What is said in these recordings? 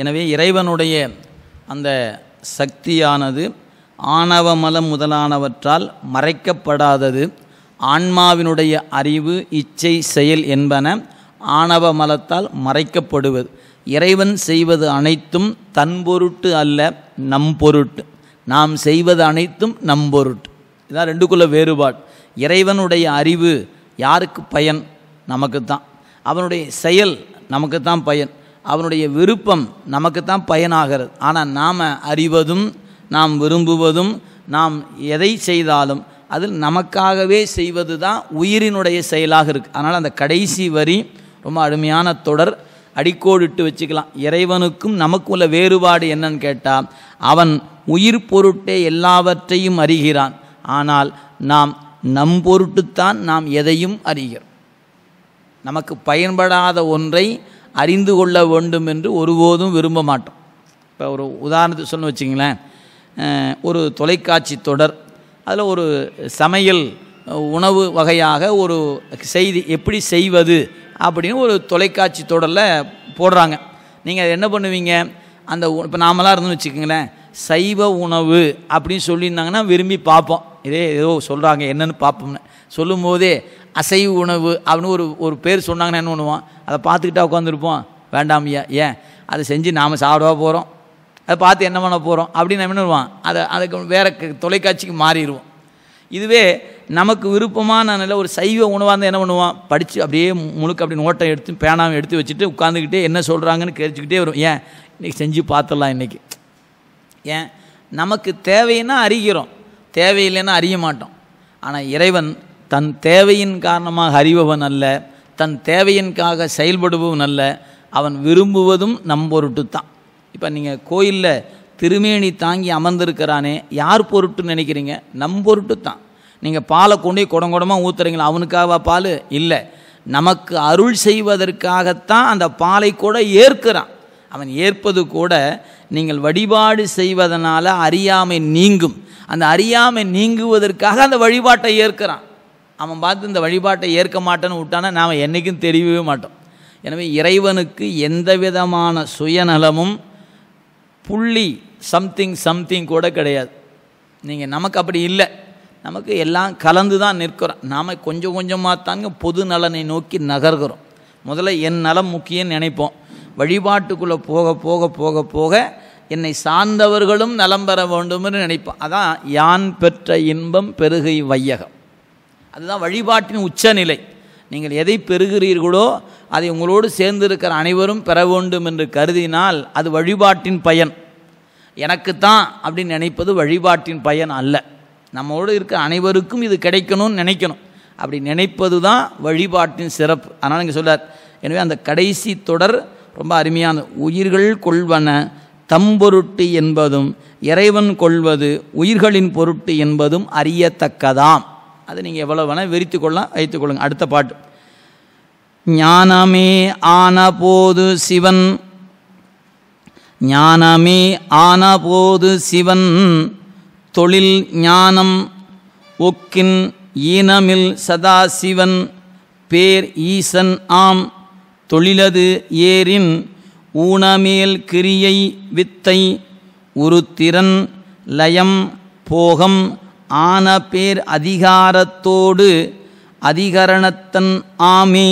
எனவே இறைவனுடைய அந்த சக்தியானது ஆணவ மலம் முதலானவற்றால் மறைக்கப்படாதது ஆன்மாவினுடைய அறிவு இச்சை செயல் என்பன ஆணவ மலத்தால் மறைக்கப்படுவது இறைவன் செய்வது அனைத்தும் தன் பொருட்டு அல்ல நம் பொருட்டு நாம் செய்வது அனைத்தும் நம் பொருட்டு இதான் ரெண்டுக்குள்ள வேறுபாடு இறைவனுடைய அறிவு யாருக்கு பயன் நமக்கு தான் அவனுடைய செயல் நமக்கு தான் பயன் அவனுடைய விருப்பம் நமக்கு தான் பயனாகிறது ஆனால் நாம் அறிவதும் நாம் விரும்புவதும் நாம் எதை செய்தாலும் அதில் நமக்காகவே செய்வது தான் உயிரினுடைய செயலாக இருக்குது அதனால் அந்த கடைசி வரி ரொம்ப அருமையான தொடர் அடிக்கோடிட்டு வச்சுக்கலாம் இறைவனுக்கும் நமக்கும் உள்ள வேறுபாடு என்னன்னு கேட்டால் அவன் உயிர் பொருட்டே எல்லாவற்றையும் அறிகிறான் ஆனால் நாம் நம் பொருட்டுத்தான் நாம் எதையும் அறிகிறோம் நமக்கு பயன்படாத ஒன்றை அறிந்து கொள்ள வேண்டும் என்று ஒருபோதும் விரும்ப மாட்டோம் இப்போ ஒரு உதாரணத்துக்கு சொல்லணும் வச்சிங்களேன் ஒரு தொலைக்காட்சி தொடர் அதில் ஒரு சமையல் உணவு வகையாக ஒரு செய்தி எப்படி செய்வது அப்படின்னு ஒரு தொலைக்காட்சி தொடரில் போடுறாங்க நீங்கள் என்ன பண்ணுவீங்க அந்த இப்போ நாமலாம் இருந்தோம்னு வச்சுக்கோங்களேன் சைவ உணவு அப்படின்னு சொல்லியிருந்தாங்கன்னா விரும்பி பார்ப்போம் இதே ஏதோ சொல்கிறாங்க என்னென்னு பார்ப்போம்னு சொல்லும்போதே அசைவு உணவு அப்படின்னு ஒரு ஒரு பேர் சொன்னாங்கன்னு என்ன பண்ணுவோம் அதை பார்த்துக்கிட்டா உட்காந்துருப்போம் ஐயா ஏன் அதை செஞ்சு நாம் சாப்பிடவா போகிறோம் அதை பார்த்து என்ன பண்ண போகிறோம் அப்படின்னு நம்ம பண்ணுவான் அதை அதுக்கு வேறு தொலைக்காட்சிக்கு மாறிடுவோம் இதுவே நமக்கு விருப்பமான நல்ல ஒரு சைவ உணவாக இருந்தால் என்ன பண்ணுவான் படித்து அப்படியே முழுக்க அப்படி நோட்டை எடுத்து பேனாவை எடுத்து வச்சுட்டு உட்காந்துக்கிட்டே என்ன சொல்கிறாங்கன்னு கெரிச்சிக்கிட்டே வரும் ஏன் இன்றைக்கி செஞ்சு பார்த்துடலாம் இன்றைக்கி ஏன் நமக்கு தேவைன்னா அறிகிறோம் தேவையில்லைன்னா அறிய மாட்டோம் ஆனால் இறைவன் தன் தேவையின் காரணமாக அறிபவன் அல்ல தன் தேவையின்காக செயல்படுபவன் அல்ல அவன் விரும்புவதும் நம் பொருட்டு தான் இப்போ நீங்கள் கோயிலில் திருமேனி தாங்கி அமர்ந்திருக்கிறானே யார் பொருட்டு நினைக்கிறீங்க நம் பொருட்டு தான் நீங்கள் பாலை கொண்டு குடங்குடமாக ஊற்றுறீங்களா அவனுக்காக பால் இல்லை நமக்கு அருள் செய்வதற்காகத்தான் அந்த பாலை கூட ஏற்கிறான் அவன் ஏற்பது கூட நீங்கள் வழிபாடு செய்வதனால் அறியாமை நீங்கும் அந்த அறியாமை நீங்குவதற்காக அந்த வழிபாட்டை ஏற்கிறான் அவன் பார்த்து இந்த வழிபாட்டை ஏற்க மாட்டேன்னு விட்டானா நாம் என்றைக்கும் தெரியவே மாட்டோம் எனவே இறைவனுக்கு எந்த விதமான சுயநலமும் புள்ளி சம்திங் சம்திங் கூட கிடையாது நீங்கள் நமக்கு அப்படி இல்லை நமக்கு எல்லாம் கலந்து தான் நிற்கிறோம் நாம் கொஞ்சம் கொஞ்சமாக தாங்க பொது நலனை நோக்கி நகர்கிறோம் முதல்ல என் நலம் முக்கியம்னு நினைப்போம் வழிபாட்டுக்குள்ளே போக போக போக போக என்னை சார்ந்தவர்களும் நலம் பெற வேண்டும்னு நினைப்போம் அதான் யான் பெற்ற இன்பம் பெருகை வையகம் அதுதான் வழிபாட்டின் உச்சநிலை நீங்கள் எதை பெறுகிறீர்களோ அதை உங்களோடு சேர்ந்திருக்கிற அனைவரும் பெற வேண்டும் என்று கருதினால் அது வழிபாட்டின் பயன் எனக்குத்தான் அப்படின்னு நினைப்பது வழிபாட்டின் பயன் அல்ல நம்மோடு இருக்கிற அனைவருக்கும் இது கிடைக்கணும்னு நினைக்கணும் அப்படி நினைப்பது தான் வழிபாட்டின் சிறப்பு அதனால் நீங்கள் சொல்கிறார் எனவே அந்த கடைசி தொடர் ரொம்ப அருமையான உயிர்கள் கொள்வன தம்பொருட்டு என்பதும் இறைவன் கொள்வது உயிர்களின் பொருட்டு என்பதும் அறியத்தக்கதாம் அதை நீங்கள் எவ்வளோ வேணால் வெறித்து கொள்ளலாம் வைத்து கொள்ளுங்க அடுத்த பாட்டு ஞானமே ஆன போது சிவன் ஞானமே ஆன போது சிவன் தொழில் ஞானம் ஒக்கின் ஈனமில் சதா சிவன் பேர் ஈசன் ஆம் தொழிலது ஏரின் ஊனமேல் கிரியை வித்தை உருத்திரன் லயம் போகம் ஆன பேர் அதிகாரத்தோடு அதிகரணத்தன் ஆமே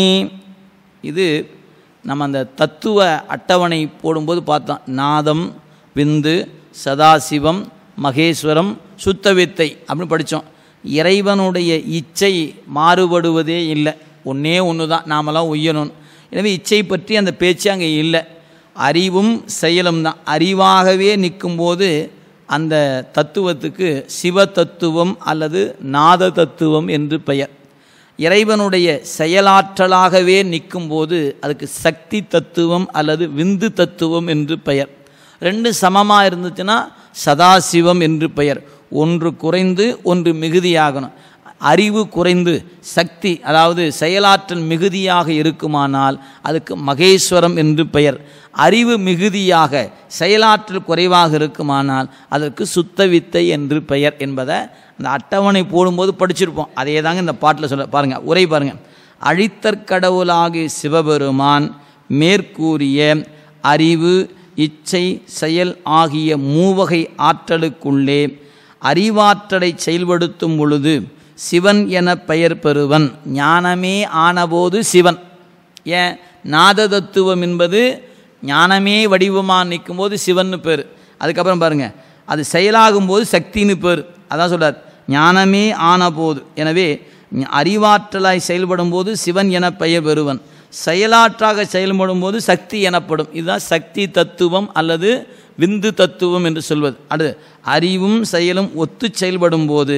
இது நம்ம அந்த தத்துவ அட்டவணை போடும்போது பார்த்தோம் நாதம் விந்து சதாசிவம் மகேஸ்வரம் சுத்தவித்தை அப்படின்னு படித்தோம் இறைவனுடைய இச்சை மாறுபடுவதே இல்லை ஒன்றே ஒன்று தான் நாமெல்லாம் உய்யணும் எனவே இச்சை பற்றி அந்த பேச்சு அங்கே இல்லை அறிவும் செயலும் தான் அறிவாகவே நிற்கும்போது அந்த தத்துவத்துக்கு சிவ தத்துவம் அல்லது நாத தத்துவம் என்று பெயர் இறைவனுடைய செயலாற்றலாகவே நிற்கும்போது அதுக்கு சக்தி தத்துவம் அல்லது விந்து தத்துவம் என்று பெயர் ரெண்டு சமமாக இருந்துச்சுன்னா சதாசிவம் என்று பெயர் ஒன்று குறைந்து ஒன்று மிகுதியாகணும் அறிவு குறைந்து சக்தி அதாவது செயலாற்றல் மிகுதியாக இருக்குமானால் அதுக்கு மகேஸ்வரம் என்று பெயர் அறிவு மிகுதியாக செயலாற்றல் குறைவாக இருக்குமானால் அதற்கு சுத்தவித்தை என்று பெயர் என்பதை அந்த அட்டவணை போடும்போது படிச்சிருப்போம் அதே தாங்க இந்த பாட்டில் சொல்ல பாருங்கள் உரை பாருங்கள் அழித்தற்கடவுளாகிய சிவபெருமான் மேற்கூறிய அறிவு இச்சை செயல் ஆகிய மூவகை ஆற்றலுக்குள்ளே அறிவாற்றலை செயல்படுத்தும் பொழுது சிவன் என பெயர் பெறுவன் ஞானமே ஆனபோது சிவன் ஏன் நாத தத்துவம் என்பது ஞானமே வடிவமாக நிற்கும்போது சிவன் பேர் அதுக்கப்புறம் பாருங்கள் அது செயலாகும் போது சக்தின்னு பேர் அதான் சொல்கிறார் ஞானமே ஆன போது எனவே அறிவாற்றலாய் செயல்படும் போது சிவன் என பெயர் பெறுவன் செயலாற்றாக செயல்படும் போது சக்தி எனப்படும் இதுதான் சக்தி தத்துவம் அல்லது விந்து தத்துவம் என்று சொல்வது அடுத்து அறிவும் செயலும் ஒத்து செயல்படும் போது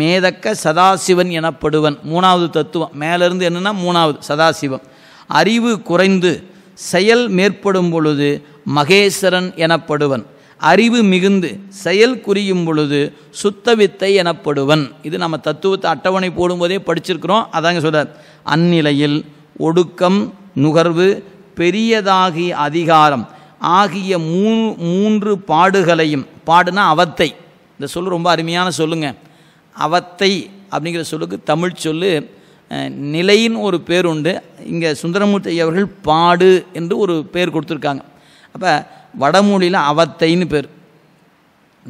மேதக்க சதாசிவன் எனப்படுவன் மூணாவது தத்துவம் மேலேருந்து என்னென்னா மூணாவது சதாசிவம் அறிவு குறைந்து செயல் மேற்படும் பொழுது மகேஸ்வரன் எனப்படுவன் அறிவு மிகுந்து செயல் குறியும் பொழுது சுத்தவித்தை எனப்படுவன் இது நம்ம தத்துவத்தை அட்டவணை போடும்போதே படிச்சிருக்கிறோம் அதாங்க சொல்கிறார் அந்நிலையில் ஒடுக்கம் நுகர்வு பெரியதாகிய அதிகாரம் ஆகிய மூ மூன்று பாடுகளையும் பாடுனா அவத்தை இந்த சொல் ரொம்ப அருமையான சொல்லுங்க அவத்தை அப்படிங்கிற சொல்லுக்கு தமிழ் சொல்லு நிலையின் ஒரு பேர் உண்டு இங்கே சுந்தரமூர்த்தி அவர்கள் பாடு என்று ஒரு பேர் கொடுத்துருக்காங்க அப்போ வடமொழியில் அவத்தைன்னு பேர்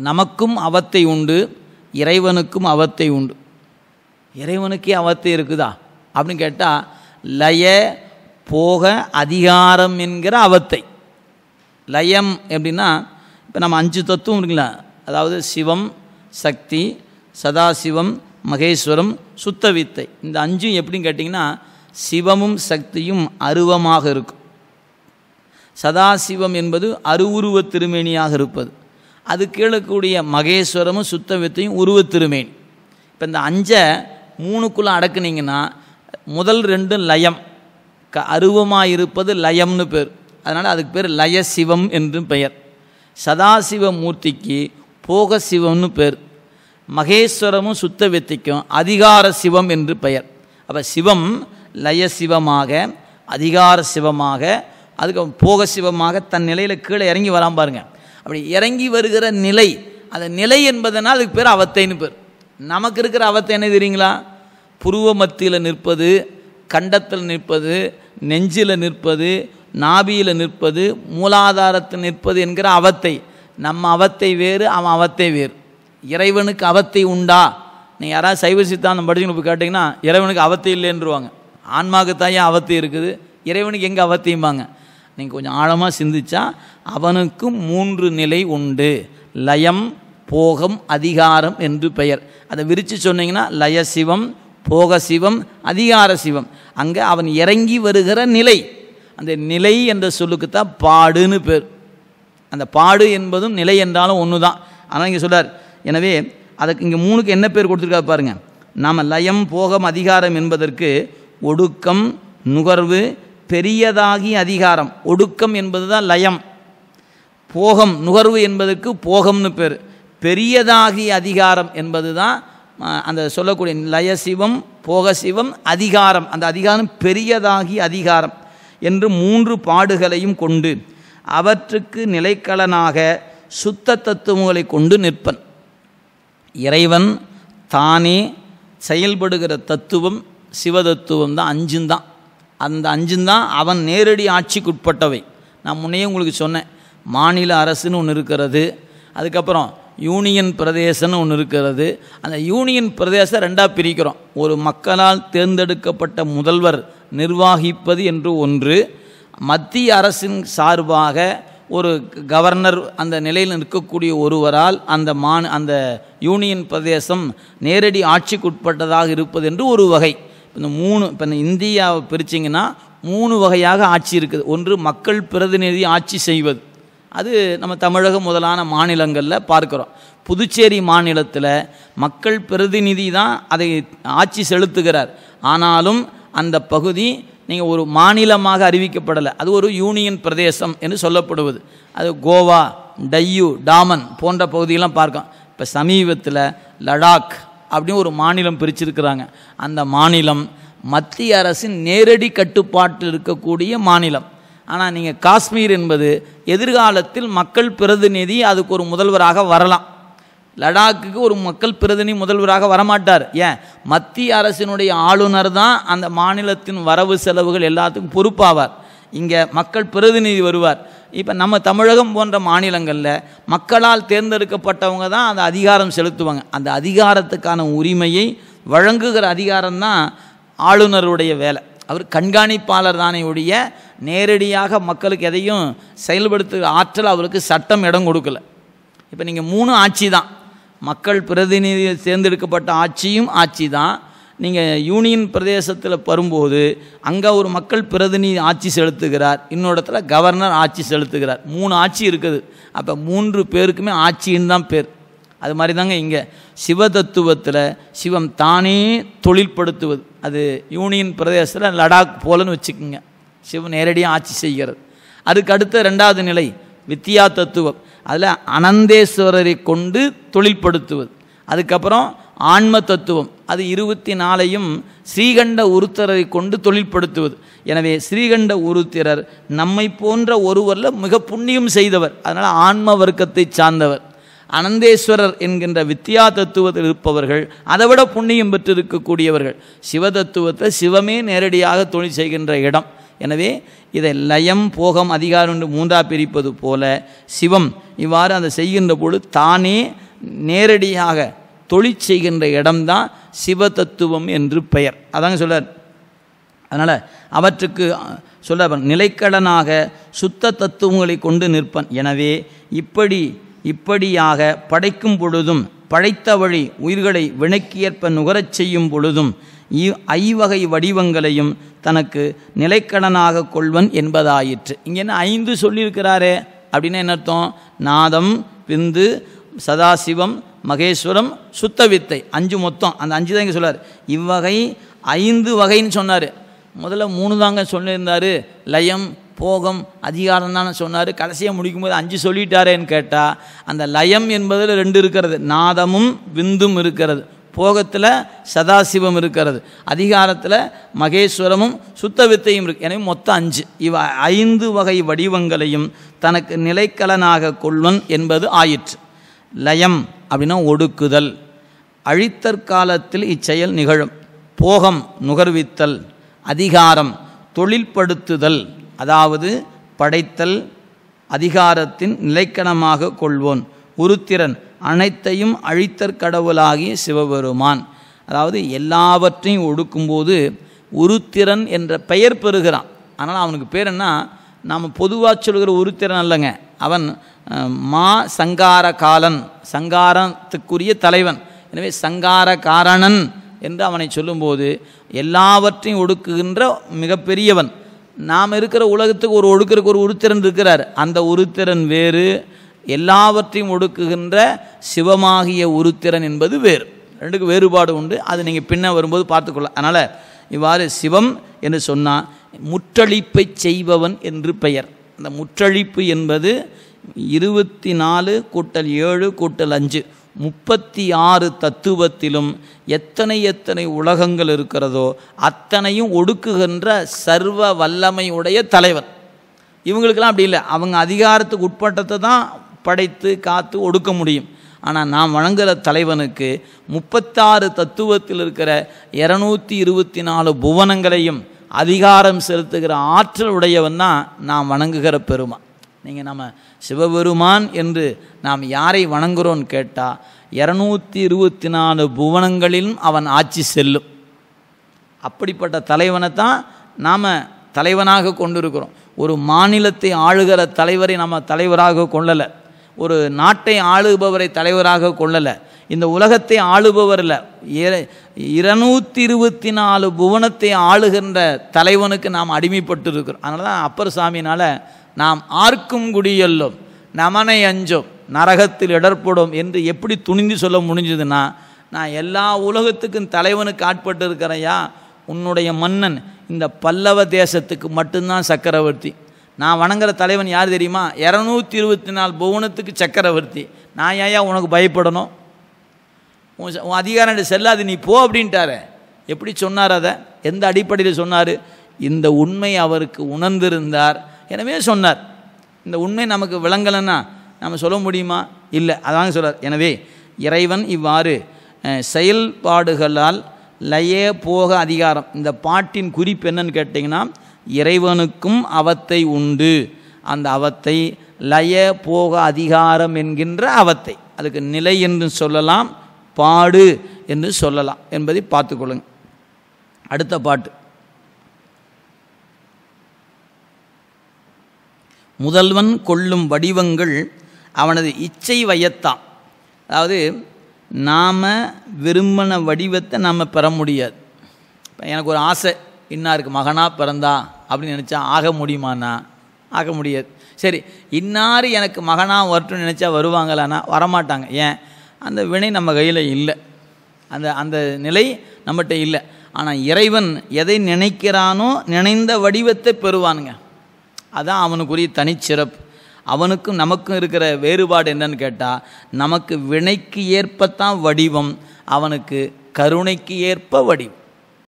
நமக்கும் அவத்தை உண்டு இறைவனுக்கும் அவத்தை உண்டு இறைவனுக்கே அவத்தை இருக்குதா அப்படின்னு கேட்டால் லய போக அதிகாரம் என்கிற அவத்தை லயம் எப்படின்னா இப்போ நம்ம அஞ்சு தத்துவம் இருக்குங்களா அதாவது சிவம் சக்தி சதாசிவம் மகேஸ்வரம் சுத்த வித்தை இந்த அஞ்சும் எப்படின்னு கேட்டிங்கன்னா சிவமும் சக்தியும் அருவமாக இருக்கும் சதாசிவம் என்பது அருவுருவ திருமேனியாக இருப்பது அது கீழக்கூடிய மகேஸ்வரமும் சுத்த வித்தையும் உருவ திருமேனி இப்போ இந்த அஞ்சை மூணுக்குள்ளே அடக்குனிங்கன்னா முதல் ரெண்டும் லயம் க அருவமாக இருப்பது லயம்னு பேர் அதனால் அதுக்கு பேர் லயசிவம் என்று பெயர் மூர்த்திக்கு போக சிவம்னு பேர் மகேஸ்வரமும் சுத்த வெத்திக்கும் அதிகார சிவம் என்று பெயர் அப்போ சிவம் லய சிவமாக அதிகார சிவமாக அதுக்கு போக சிவமாக தன் நிலையில் கீழே இறங்கி வராம பாருங்க அப்படி இறங்கி வருகிற நிலை அந்த நிலை என்பதனால் அதுக்கு பேர் அவத்தைன்னு பேர் நமக்கு இருக்கிற அவத்தை என்ன தெரியுங்களா புருவ மத்தியில் நிற்பது கண்டத்தில் நிற்பது நெஞ்சில் நிற்பது நாபியில் நிற்பது மூலாதாரத்தில் நிற்பது என்கிற அவத்தை நம்ம அவத்தை வேறு அவன் அவத்தை வேறு இறைவனுக்கு அவத்தை உண்டா நீ யாராவது சைவ சித்தாந்தம் படிச்சுன்னு போய் கேட்டிங்கன்னா இறைவனுக்கு அவத்தை இல்லைன்றுவாங்க ஆன்மாவுக்கு தாயே அவத்தை இருக்குது இறைவனுக்கு எங்கே அவத்தியும்பாங்க நீங்கள் கொஞ்சம் ஆழமாக சிந்திச்சா அவனுக்கு மூன்று நிலை உண்டு லயம் போகம் அதிகாரம் என்று பெயர் அதை விரித்து சொன்னீங்கன்னா லய சிவம் போக சிவம் அதிகார சிவம் அங்கே அவன் இறங்கி வருகிற நிலை அந்த நிலை என்ற சொல்லுக்குத்தான் பாடுன்னு பேர் அந்த பாடு என்பதும் நிலை என்றாலும் ஒன்று தான் ஆனால் இங்கே சொல்கிறார் எனவே அதுக்கு இங்கே மூணுக்கு என்ன பேர் கொடுத்துருக்காரு பாருங்கள் நாம் லயம் போகம் அதிகாரம் என்பதற்கு ஒடுக்கம் நுகர்வு பெரியதாகி அதிகாரம் ஒடுக்கம் என்பது தான் லயம் போகம் நுகர்வு என்பதற்கு போகம்னு பேர் பெரியதாகி அதிகாரம் என்பது தான் அந்த சொல்லக்கூடிய லய சிவம் போக சிவம் அதிகாரம் அந்த அதிகாரம் பெரியதாகி அதிகாரம் என்று மூன்று பாடுகளையும் கொண்டு அவற்றுக்கு நிலைக்கலனாக சுத்த தத்துவங்களை கொண்டு நிற்பன் இறைவன் தானே செயல்படுகிற தத்துவம் சிவதத்துவம் தான் அஞ்சுந்தான் அந்த அஞ்சுந்தான் அவன் நேரடி ஆட்சிக்குட்பட்டவை நான் முன்னையே உங்களுக்கு சொன்னேன் மாநில அரசுன்னு ஒன்று இருக்கிறது அதுக்கப்புறம் யூனியன் பிரதேசம்னு ஒன்று இருக்கிறது அந்த யூனியன் பிரதேசம் ரெண்டாக பிரிக்கிறோம் ஒரு மக்களால் தேர்ந்தெடுக்கப்பட்ட முதல்வர் நிர்வாகிப்பது என்று ஒன்று மத்திய அரசின் சார்பாக ஒரு கவர்னர் அந்த நிலையில் நிற்கக்கூடிய ஒருவரால் அந்த மா அந்த யூனியன் பிரதேசம் நேரடி ஆட்சிக்குட்பட்டதாக இருப்பது என்று ஒரு வகை இந்த மூணு இப்போ இந்த இந்தியாவை பிரிச்சிங்கன்னா மூணு வகையாக ஆட்சி இருக்குது ஒன்று மக்கள் பிரதிநிதி ஆட்சி செய்வது அது நம்ம தமிழகம் முதலான மாநிலங்களில் பார்க்குறோம் புதுச்சேரி மாநிலத்தில் மக்கள் பிரதிநிதி தான் அதை ஆட்சி செலுத்துகிறார் ஆனாலும் அந்த பகுதி நீங்கள் ஒரு மாநிலமாக அறிவிக்கப்படலை அது ஒரு யூனியன் பிரதேசம் என்று சொல்லப்படுவது அது கோவா டையூ டாமன் போன்ற பகுதியெல்லாம் பார்க்கும் இப்போ சமீபத்தில் லடாக் அப்படின்னு ஒரு மாநிலம் பிரிச்சிருக்கிறாங்க அந்த மாநிலம் மத்திய அரசின் நேரடி கட்டுப்பாட்டில் இருக்கக்கூடிய மாநிலம் ஆனால் நீங்கள் காஷ்மீர் என்பது எதிர்காலத்தில் மக்கள் பிரதிநிதி அதுக்கு ஒரு முதல்வராக வரலாம் லடாக்குக்கு ஒரு மக்கள் பிரதிநிதி முதல்வராக வரமாட்டார் ஏன் மத்திய அரசினுடைய ஆளுநர் தான் அந்த மாநிலத்தின் வரவு செலவுகள் எல்லாத்துக்கும் பொறுப்பாவார் இங்கே மக்கள் பிரதிநிதி வருவார் இப்போ நம்ம தமிழகம் போன்ற மாநிலங்களில் மக்களால் தேர்ந்தெடுக்கப்பட்டவங்க தான் அந்த அதிகாரம் செலுத்துவாங்க அந்த அதிகாரத்துக்கான உரிமையை வழங்குகிற அதிகாரம் தான் ஆளுநருடைய வேலை அவர் கண்காணிப்பாளர் தானே ஒழிய நேரடியாக மக்களுக்கு எதையும் செயல்படுத்த ஆற்றல் அவருக்கு சட்டம் இடம் கொடுக்கல இப்போ நீங்கள் மூணு ஆட்சி தான் மக்கள் பிரதிநிதி தேர்ந்தெடுக்கப்பட்ட ஆட்சியும் ஆட்சி தான் நீங்கள் யூனியன் பிரதேசத்தில் வரும்போது அங்கே ஒரு மக்கள் பிரதிநிதி ஆட்சி செலுத்துகிறார் இன்னொரு இடத்துல கவர்னர் ஆட்சி செலுத்துகிறார் மூணு ஆட்சி இருக்குது அப்போ மூன்று பேருக்குமே ஆட்சின்னு தான் பேர் அது மாதிரி தாங்க இங்கே சிவ தத்துவத்தில் சிவம் தானே தொழில்படுத்துவது அது யூனியன் பிரதேசத்தில் லடாக் போலன்னு வச்சுக்கோங்க சிவ நேரடியாக ஆட்சி செய்கிறது அதுக்கு அடுத்த ரெண்டாவது நிலை வித்யா தத்துவம் அதில் அனந்தேஸ்வரரை கொண்டு தொழில்படுத்துவது அதுக்கப்புறம் ஆன்ம தத்துவம் அது இருபத்தி நாலையும் ஸ்ரீகண்ட உருத்தரரை கொண்டு தொழில்படுத்துவது எனவே ஸ்ரீகண்ட உருத்திரர் நம்மை போன்ற ஒருவரில் மிக புண்ணியம் செய்தவர் அதனால் ஆன்ம வர்க்கத்தை சார்ந்தவர் அனந்தேஸ்வரர் என்கின்ற வித்யா தத்துவத்தில் இருப்பவர்கள் அதை விட புண்ணியம் பெற்றிருக்கக்கூடியவர்கள் சிவ தத்துவத்தை சிவமே நேரடியாக தொழில் செய்கின்ற இடம் எனவே இதை லயம் போகம் அதிகாரம் என்று மூன்றா பிரிப்பது போல சிவம் இவ்வாறு அதை செய்கின்ற பொழுது தானே நேரடியாக தொழில் செய்கின்ற இடம்தான் சிவ தத்துவம் என்று பெயர் அதாங்க சொல்ல அதனால் அவற்றுக்கு சொல்ல நிலைக்கடனாக சுத்த தத்துவங்களை கொண்டு நிற்பன் எனவே இப்படி இப்படியாக படைக்கும் பொழுதும் படைத்த வழி உயிர்களை வினைக்கியற்ப நுகரச் செய்யும் பொழுதும் ஐவகை வடிவங்களையும் தனக்கு நிலைக்கடனாக கொள்வன் என்பதாயிற்று இங்கே என்ன ஐந்து சொல்லியிருக்கிறாரே அப்படின்னு என்ன அர்த்தம் நாதம் விந்து சதாசிவம் மகேஸ்வரம் சுத்தவித்தை அஞ்சு மொத்தம் அந்த அஞ்சு தான் இங்கே சொல்லார் இவ்வகை ஐந்து வகைன்னு சொன்னார் முதல்ல மூணு தாங்க சொல்லியிருந்தார் லயம் போகம் அதிகாரம் தான் சொன்னார் கடைசியாக முடிக்கும்போது அஞ்சு சொல்லிட்டாரேன்னு கேட்டால் அந்த லயம் என்பதில் ரெண்டு இருக்கிறது நாதமும் விந்தும் இருக்கிறது போகத்தில் சதாசிவம் இருக்கிறது அதிகாரத்தில் மகேஸ்வரமும் சுத்த வித்தையும் இருக்கு எனவே மொத்தம் அஞ்சு இவ ஐந்து வகை வடிவங்களையும் தனக்கு நிலைக்கலனாக கொள்வன் என்பது ஆயிற்று லயம் அப்படின்னா ஒடுக்குதல் அழித்தற்காலத்தில் இச்செயல் நிகழும் போகம் நுகர்வித்தல் அதிகாரம் தொழில்படுத்துதல் அதாவது படைத்தல் அதிகாரத்தின் நிலைக்கணமாக கொள்வோன் உருத்திரன் அனைத்தையும் அழித்தற் சிவபெருமான் அதாவது எல்லாவற்றையும் ஒடுக்கும்போது உருத்திரன் என்ற பெயர் பெறுகிறான் ஆனால் அவனுக்கு பேர் என்ன நாம் பொதுவாக சொல்கிற உருத்திரன் அல்லங்க அவன் மா சங்கார காலன் சங்காரத்துக்குரிய தலைவன் எனவே சங்கார காரணன் என்று அவனை சொல்லும்போது எல்லாவற்றையும் ஒடுக்குகின்ற மிகப்பெரியவன் நாம் இருக்கிற உலகத்துக்கு ஒரு ஒடுக்கிறக்கு ஒரு உருத்திரன் இருக்கிறார் அந்த உருத்திரன் வேறு எல்லாவற்றையும் ஒடுக்குகின்ற சிவமாகிய உருத்திரன் என்பது வேறு ரெண்டுக்கு வேறுபாடு உண்டு அது நீங்கள் பின்ன வரும்போது பார்த்துக்கொள்ள அதனால் இவ்வாறு சிவம் என்று சொன்னால் முற்றழிப்பை செய்பவன் என்று பெயர் அந்த முற்றழிப்பு என்பது இருபத்தி நாலு கூட்டல் ஏழு கூட்டல் அஞ்சு முப்பத்தி ஆறு தத்துவத்திலும் எத்தனை எத்தனை உலகங்கள் இருக்கிறதோ அத்தனையும் ஒடுக்குகின்ற சர்வ வல்லமையுடைய தலைவன் இவங்களுக்கெல்லாம் அப்படி இல்லை அவங்க அதிகாரத்துக்கு உட்பட்டத்தை தான் படைத்து காத்து ஒடுக்க முடியும் ஆனால் நாம் வணங்குகிற தலைவனுக்கு முப்பத்தாறு தத்துவத்தில் இருக்கிற இரநூத்தி இருபத்தி நாலு புவனங்களையும் அதிகாரம் செலுத்துகிற ஆற்றல் உடையவன் தான் நாம் வணங்குகிற பெருமை நீங்கள் நம்ம சிவபெருமான் என்று நாம் யாரை வணங்குறோம் கேட்டால் இரநூத்தி இருபத்தி நாலு புவனங்களிலும் அவன் ஆட்சி செல்லும் அப்படிப்பட்ட தலைவனை தான் நாம் தலைவனாக கொண்டிருக்கிறோம் ஒரு மாநிலத்தை ஆளுகிற தலைவரை நம்ம தலைவராக கொள்ளலை ஒரு நாட்டை ஆளுபவரை தலைவராக கொள்ளலை இந்த உலகத்தை ஆளுபவரில் இருநூத்தி இருபத்தி நாலு புவனத்தை ஆளுகின்ற தலைவனுக்கு நாம் அடிமைப்பட்டு இருக்கிறோம் அதனால தான் அப்பர் சாமினால் நாம் ஆர்க்கும் குடியல்லும் நமனை அஞ்சும் நரகத்தில் இடர்படும் என்று எப்படி துணிந்து சொல்ல முடிஞ்சதுன்னா நான் எல்லா உலகத்துக்கும் தலைவனுக்கு ஆட்பட்டு இருக்கிறையா உன்னுடைய மன்னன் இந்த பல்லவ தேசத்துக்கு மட்டும்தான் சக்கரவர்த்தி நான் வணங்குற தலைவன் யார் தெரியுமா இரநூத்தி இருபத்தி நாலு புவனத்துக்கு சக்கரவர்த்தி நான் ஏயா உனக்கு பயப்படணும் உன் உன் அதிகாரம் செல்லாது நீ போ அப்படின்ட்டாரு எப்படி சொன்னார் அதை எந்த அடிப்படையில் சொன்னார் இந்த உண்மை அவருக்கு உணர்ந்திருந்தார் எனவே சொன்னார் இந்த உண்மை நமக்கு விளங்கலைன்னா நம்ம சொல்ல முடியுமா இல்லை அதான் சொல்கிறார் எனவே இறைவன் இவ்வாறு செயல்பாடுகளால் லய போக அதிகாரம் இந்த பாட்டின் குறிப்பு என்னன்னு கேட்டிங்கன்னா இறைவனுக்கும் அவத்தை உண்டு அந்த அவத்தை லய போக அதிகாரம் என்கின்ற அவத்தை அதுக்கு நிலை என்று சொல்லலாம் பாடு என்று சொல்லலாம் என்பதை பார்த்துக்கொள்ளுங்க அடுத்த பாட்டு முதல்வன் கொள்ளும் வடிவங்கள் அவனது இச்சை வயத்தான் அதாவது நாம் விரும்பின வடிவத்தை நாம் பெற முடியாது எனக்கு ஒரு ஆசை இன்னாருக்கு மகனாக பிறந்தா அப்படின்னு நினச்சா ஆக முடியுமாண்ணா ஆக முடியாது சரி இன்னார் எனக்கு மகனாக வரட்டும்னு நினச்சா வருவாங்களான்னா வரமாட்டாங்க ஏன் அந்த வினை நம்ம கையில் இல்லை அந்த அந்த நிலை நம்மகிட்ட இல்லை ஆனால் இறைவன் எதை நினைக்கிறானோ நினைந்த வடிவத்தை பெறுவானுங்க அதான் அவனுக்குரிய தனிச்சிறப்பு அவனுக்கும் நமக்கும் இருக்கிற வேறுபாடு என்னன்னு கேட்டால் நமக்கு வினைக்கு ஏற்பத்தான் வடிவம் அவனுக்கு கருணைக்கு ஏற்ப வடிவம்